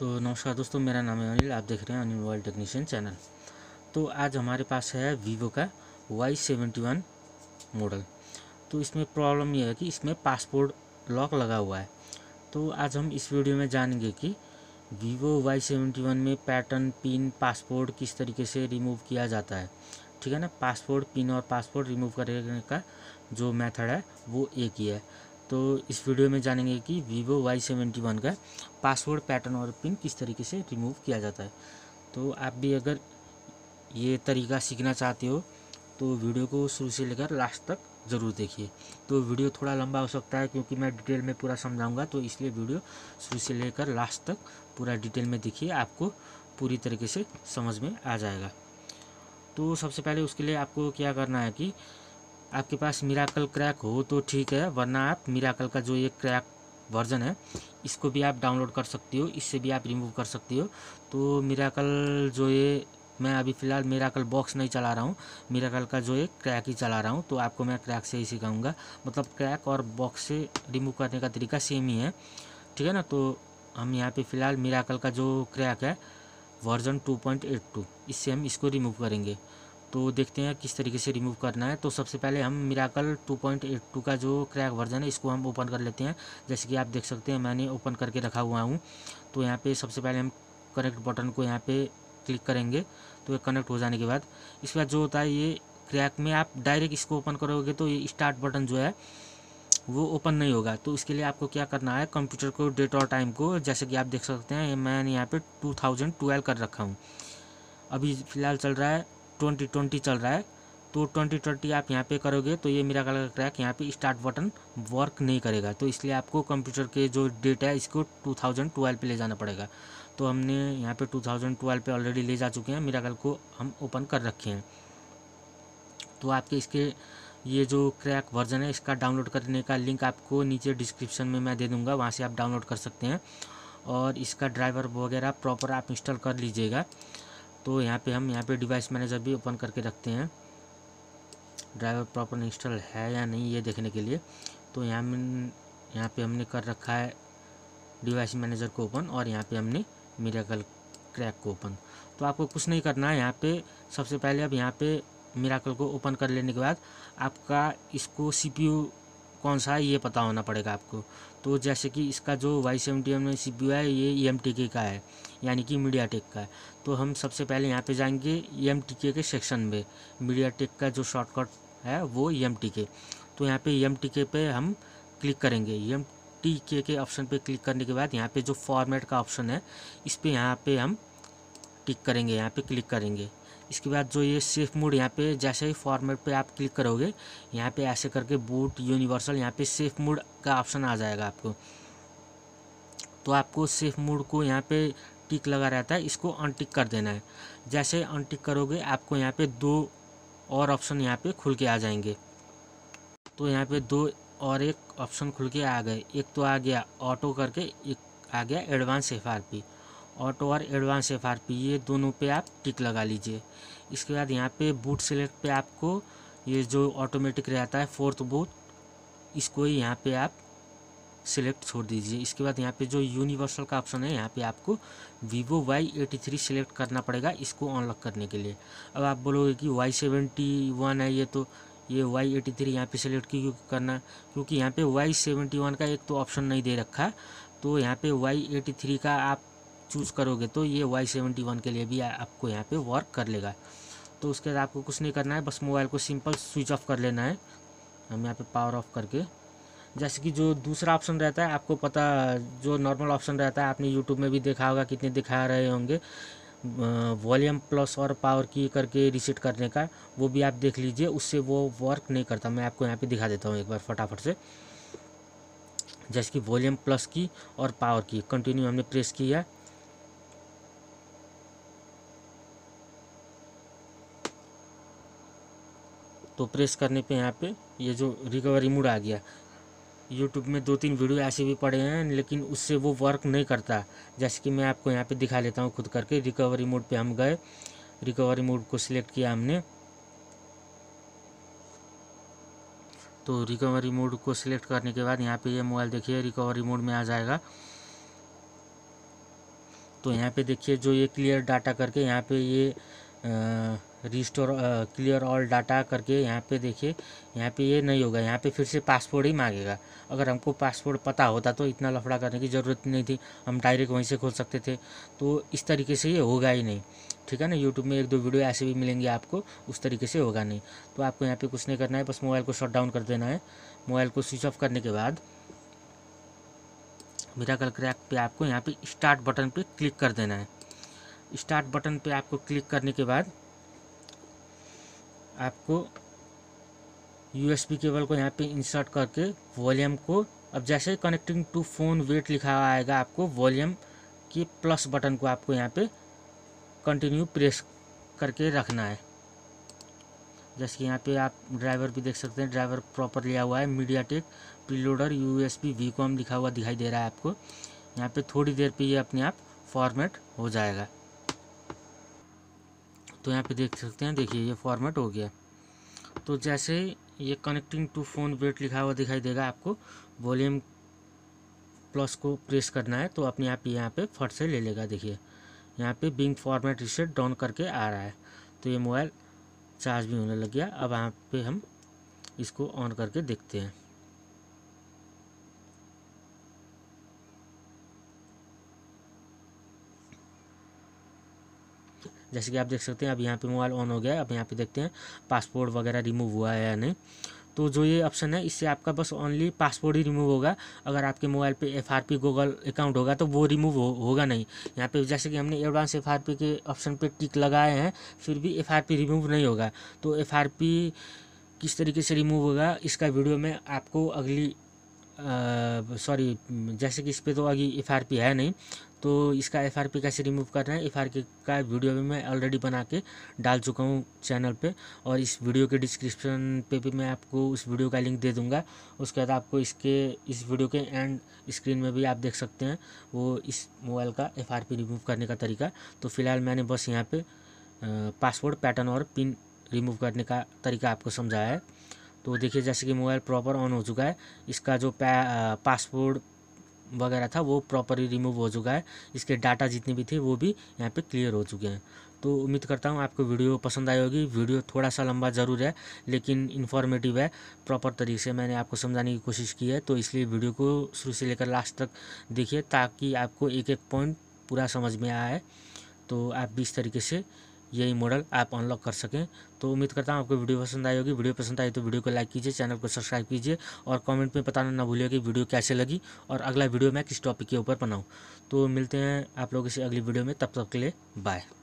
तो नमस्कार दोस्तों मेरा नाम है अनिल आप देख रहे हैं अनिल वर्ल्ड टेक्नीशियन चैनल तो आज हमारे पास है वीवो का वाई सेवेंटी वन मॉडल तो इसमें प्रॉब्लम यह है कि इसमें पासपोर्ट लॉक लगा हुआ है तो आज हम इस वीडियो में जानेंगे कि वीवो वाई सेवेंटी वन में पैटर्न पिन पासपोर्ट किस तरीके से रिमूव किया जाता है ठीक है ना पासपोर्ट पिन और पासपोर्ट रिमूव करने का जो मेथड है वो एक ही है तो इस वीडियो में जानेंगे कि वीवो वाई सेवेंटी वन का पासवर्ड पैटर्न और पिन किस तरीके से रिमूव किया जाता है तो आप भी अगर ये तरीका सीखना चाहते हो तो वीडियो को शुरू से लेकर लास्ट तक ज़रूर देखिए तो वीडियो थोड़ा लंबा हो सकता है क्योंकि मैं डिटेल में पूरा समझाऊंगा तो इसलिए वीडियो शुरू से लेकर लास्ट तक पूरा डिटेल में देखिए आपको पूरी तरीके से समझ में आ जाएगा तो सबसे पहले उसके लिए आपको क्या करना है कि आपके पास मिराकल क्रैक हो तो ठीक है वरना आप मिराकल का जो ये क्रैक वर्जन है इसको भी आप डाउनलोड कर सकते हो इससे भी आप रिमूव कर सकते हो तो मिराकल जो ये मैं अभी फ़िलहाल मेराकल बॉक्स नहीं चला रहा हूँ मेराकल का जो है क्रैक ही चला रहा हूँ तो आपको मैं क्रैक से ही सिखाऊंगा मतलब क्रैक और बॉक्स से रिमूव करने का तरीका सेम ही है ठीक है ना तो हम यहाँ पे फ़िलहाल मेराकल का जो क्रैक है वर्जन 2.82 इससे हम इसको रिमूव करेंगे तो देखते हैं किस तरीके से रिमूव करना है तो सबसे पहले हम मिराकल 2.82 का जो क्रैक वर्जन है इसको हम ओपन कर लेते हैं जैसे कि आप देख सकते हैं मैंने ओपन करके रखा हुआ हूँ तो यहाँ पे सबसे पहले हम कनेक्ट बटन को यहाँ पे क्लिक करेंगे तो ये कनेक्ट हो जाने के बाद इसके बाद जो होता है ये क्रैक में आप डायरेक्ट इसको ओपन करोगे तो ये स्टार्ट बटन जो है वो ओपन नहीं होगा तो इसके लिए आपको क्या करना है कंप्यूटर को डेट और टाइम को जैसे कि आप देख सकते हैं मैंने यहाँ पर टू कर रखा हूँ अभी फ़िलहाल चल रहा है ट्वेंटी ट्वेंटी चल रहा है तो ट्वेंटी ट्वेंटी आप यहाँ पे करोगे तो ये मेरा कलर क्रैक यहाँ पे स्टार्ट बटन वर्क नहीं करेगा तो इसलिए आपको कंप्यूटर के जो डेटा है इसको टू थाउजेंड ट्वेल्व पे ले जाना पड़ेगा तो हमने यहाँ पे टू थाउजेंड ट्वेल्व पे ऑलरेडी ले जा चुके हैं मेरा कल को हम ओपन कर रखे हैं तो आपके इसके ये जो क्रैक वर्जन है इसका डाउनलोड करने का लिंक आपको नीचे डिस्क्रिप्शन में मैं दे दूँगा वहाँ से आप डाउनलोड कर सकते हैं और इसका ड्राइवर वगैरह प्रॉपर आप इंस्टॉल कर लीजिएगा तो यहाँ पे हम यहाँ पे डिवाइस मैनेजर भी ओपन करके रखते हैं ड्राइवर प्रॉपर इंस्टॉल है या नहीं ये देखने के लिए तो यहाँ यहाँ पे हमने कर रखा है डिवाइस मैनेजर को ओपन और यहाँ पे हमने मिराकल क्रैक को ओपन तो आपको कुछ नहीं करना है यहाँ पे सबसे पहले अब यहाँ पे मिराकल को ओपन कर लेने के बाद आपका इसको सी कौन सा है ये पता होना पड़ेगा आपको तो जैसे कि इसका जो Y seventy M C P है ये ई एम टी के का है यानी कि मीडिया टेक का है तो हम सबसे पहले यहाँ पे जाएंगे एम e के सेक्शन में मीडिया टेक का जो शॉर्टकट है वो एम e तो यहाँ पे एम e पे हम क्लिक करेंगे एम के ऑप्शन पे क्लिक करने के बाद यहाँ पे जो फॉर्मेट का ऑप्शन है इस पर यहाँ पे हम टिक करेंगे यहाँ पे क्लिक करेंगे इसके बाद जो ये सेफ मोड यहाँ पे जैसे ही फॉर्मेट पे आप क्लिक करोगे यहाँ पे ऐसे करके बूट यूनिवर्सल यहाँ पे सेफ मोड का ऑप्शन आ जाएगा आपको तो आपको सेफ मोड को यहाँ पे टिक लगा रहता है इसको अनटिक कर देना है जैसे अनटिक करोगे आपको यहाँ पे दो और ऑप्शन यहाँ पे खुल के आ जाएंगे तो यहाँ पे दो और एक ऑप्शन खुल के आ गए एक तो आ गया ऑटो करके एक आ गया advance F R P auto और एडवांस एफ आर पी ये दोनों पे आप टिक लगा लीजिए इसके बाद यहाँ पे बूट सेलेक्ट पे आपको ये जो ऑटोमेटिक रहता है फोर्थ बूट इसको ही यहाँ पे आप सिलेक्ट छोड़ दीजिए इसके बाद यहाँ पे जो यूनिवर्सल का ऑप्शन है यहाँ पे आपको Vivo Y eighty three select करना पड़ेगा इसको अनलॉक करने के लिए अब आप बोलोगे कि वाई सेवेंटी वन है ये तो ये वाई एटी थ्री यहाँ पर सिलेक्ट क्यों करना क्योंकि यहाँ पे वाई सेवेंटी वन का एक तो ऑप्शन नहीं दे रखा तो यहाँ पे वाई एटी थ्री का आप चूज़ करोगे तो ये वाई सेवेंटी वन के लिए भी आपको यहाँ पर वर्क कर लेगा तो उसके बाद आपको कुछ नहीं करना है बस मोबाइल को सिंपल स्विच ऑफ कर लेना है हम यहाँ पर पावर ऑफ करके जैसे कि जो दूसरा ऑप्शन रहता है आपको पता जो नॉर्मल ऑप्शन रहता है आपने यूट्यूब में भी देखा होगा कितने दिखा रहे होंगे वॉल्यूम प्लस और पावर की करके रिसेट करने का वो भी आप देख लीजिए उससे वो वर्क नहीं करता मैं आपको यहाँ पे दिखा देता हूँ एक बार फटाफट से जैसे कि वॉल्यूम प्लस की और पावर की कंटिन्यू हमने प्रेस किया तो प्रेस करने पे यहाँ पे ये जो रिकवरी मूड आ गया यूट्यूब में दो तीन वीडियो ऐसे भी पड़े हैं लेकिन उससे वो वर्क नहीं करता जैसे कि मैं आपको यहाँ पे दिखा लेता हूँ खुद करके रिकवरी मोड पे हम गए रिकवरी मोड को सिलेक्ट किया हमने तो रिकवरी मोड को सिलेक्ट करने के बाद यहाँ पे ये यह मोबाइल देखिए रिकवरी मोड में आ जाएगा तो यहाँ पे देखिए जो ये क्लियर डाटा करके यहाँ पे ये रिस्टोर क्लियर ऑल डाटा करके यहाँ पे देखिए यहाँ पे ये नहीं होगा यहाँ पे फिर से पासपोर्ट ही मांगेगा अगर हमको पासपोर्ट पता होता तो इतना लफड़ा करने की ज़रूरत नहीं थी हम डायरेक्ट वहीं से खोल सकते थे तो इस तरीके से ये होगा ही नहीं ठीक है ना यूट्यूब में एक दो वीडियो ऐसे भी मिलेंगे आपको उस तरीके से होगा नहीं तो आपको यहाँ पर कुछ नहीं करना है बस मोबाइल को शट डाउन कर देना है मोबाइल को स्विच ऑफ करने के बाद मेरा कल क्रैक पर आपको यहाँ पर स्टार्ट बटन पर क्लिक कर देना है स्टार्ट बटन पे आपको क्लिक करने के बाद आपको यूएसबी केबल को यहाँ पे इंसर्ट करके वॉल्यूम को अब जैसे ही कनेक्टिंग टू फ़ोन वेट लिखा हुआ आएगा आपको वॉल्यूम के प्लस बटन को आपको यहाँ पे कंटिन्यू प्रेस करके रखना है जैसे कि यहाँ पे आप ड्राइवर भी देख सकते हैं ड्राइवर प्रॉपर लिया हुआ है MediaTek preloader U S B V com लिखा हुआ दिखाई दे रहा है आपको यहाँ पे थोड़ी देर पे ये अपने आप फॉर्मेट हो जाएगा तो यहाँ पे देख सकते हैं देखिए ये फॉर्मेट हो गया तो जैसे ये कनेक्टिंग टू फ़ोन वेट लिखा हुआ दिखाई देगा आपको वॉल्यूम प्लस को प्रेस करना है तो अपने आप यहाँ पे फट से ले लेगा देखिए यहाँ पे बिंग फॉर्मेट रिसेट डाउन करके आ रहा है तो ये मोबाइल चार्ज भी होने लग गया अब यहाँ पे हम इसको ऑन करके देखते हैं जैसे कि आप देख सकते हैं अब यहाँ पे मोबाइल ऑन हो गया है अब यहाँ पे देखते हैं पासपोर्ट वगैरह रिमूव हुआ है या नहीं तो जो ये ऑप्शन है इससे आपका बस ओनली पासपोर्ट ही रिमूव होगा अगर आपके मोबाइल पे F R P Google account होगा तो वो रिमूव हो, होगा नहीं यहाँ पे जैसे कि हमने एडवांस एफ आर पी के ऑप्शन पे टिक लगाए हैं फिर भी एफ आर पी रिमूव नहीं होगा तो एफ आर पी किस तरीके से रिमूव होगा इसका वीडियो में आपको अगली सॉरी जैसे कि इस पर तो अभी एफ आर पी है नहीं तो इसका एफ कैसे रिमूव करना है एफ का वीडियो भी मैं ऑलरेडी बना के डाल चुका हूँ चैनल पे और इस वीडियो के डिस्क्रिप्शन पे भी मैं आपको उस वीडियो का लिंक दे दूँगा उसके बाद आपको इसके इस वीडियो के एंड स्क्रीन में भी आप देख सकते हैं वो इस मोबाइल का एफ रिमूव करने का तरीका तो फिलहाल मैंने बस यहाँ पर पासवर्ड पैटर्न और पिन रिमूव करने का तरीका आपको समझाया है तो देखिए जैसे कि मोबाइल प्रॉपर ऑन हो चुका है इसका जो पासवर्ड वगैरह था वो प्रॉपरली रिमूव हो चुका है इसके डाटा जितने भी थे वो भी यहाँ पे क्लियर हो चुके हैं तो उम्मीद करता हूँ आपको वीडियो पसंद आई होगी वीडियो थोड़ा सा लंबा ज़रूर है लेकिन इन्फॉर्मेटिव है प्रॉपर तरीके से मैंने आपको समझाने की कोशिश की है तो इसलिए वीडियो को शुरू से लेकर लास्ट तक देखिए ताकि आपको एक एक पॉइंट पूरा समझ में आए तो आप भी इस तरीके से यही मॉडल आप अनलॉक कर सकें तो उम्मीद करता हूँ आपको वीडियो पसंद आई होगी वीडियो पसंद आई तो वीडियो को लाइक कीजिए चैनल को सब्सक्राइब कीजिए और कमेंट में बताना ना भूलिए कि वीडियो कैसे लगी और अगला वीडियो मैं किस टॉपिक के ऊपर बनाऊँ तो मिलते हैं आप लोग इसे अगली वीडियो में तब तक के लिए बाय